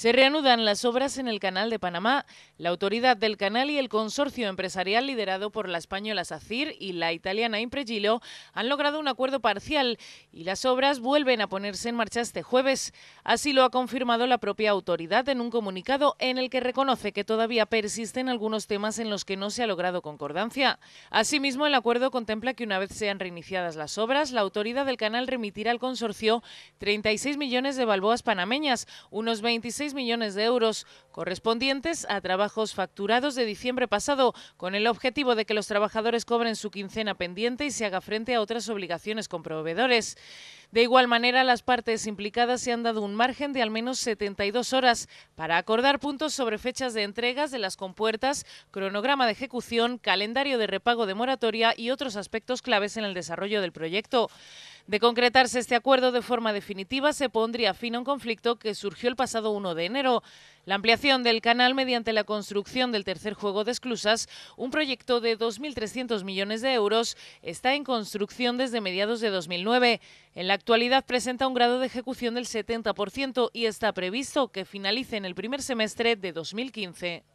Se reanudan las obras en el Canal de Panamá. La autoridad del canal y el consorcio empresarial liderado por la española SACIR y la italiana Impregilo han logrado un acuerdo parcial y las obras vuelven a ponerse en marcha este jueves. Así lo ha confirmado la propia autoridad en un comunicado en el que reconoce que todavía persisten algunos temas en los que no se ha logrado concordancia. Asimismo, el acuerdo contempla que una vez sean reiniciadas las obras, la autoridad del canal remitirá al consorcio 36 millones de balboas panameñas, unos 26 millones de euros correspondientes a trabajos facturados de diciembre pasado, con el objetivo de que los trabajadores cobren su quincena pendiente y se haga frente a otras obligaciones con proveedores. De igual manera, las partes implicadas se han dado un margen de al menos 72 horas para acordar puntos sobre fechas de entregas de las compuertas, cronograma de ejecución, calendario de repago de moratoria y otros aspectos claves en el desarrollo del proyecto. De concretarse este acuerdo de forma definitiva, se pondría fin a un conflicto que surgió el pasado 1 de enero. La ampliación del canal mediante la construcción del tercer juego de esclusas, un proyecto de 2.300 millones de euros, está en construcción desde mediados de 2009. En la actualidad presenta un grado de ejecución del 70% y está previsto que finalice en el primer semestre de 2015.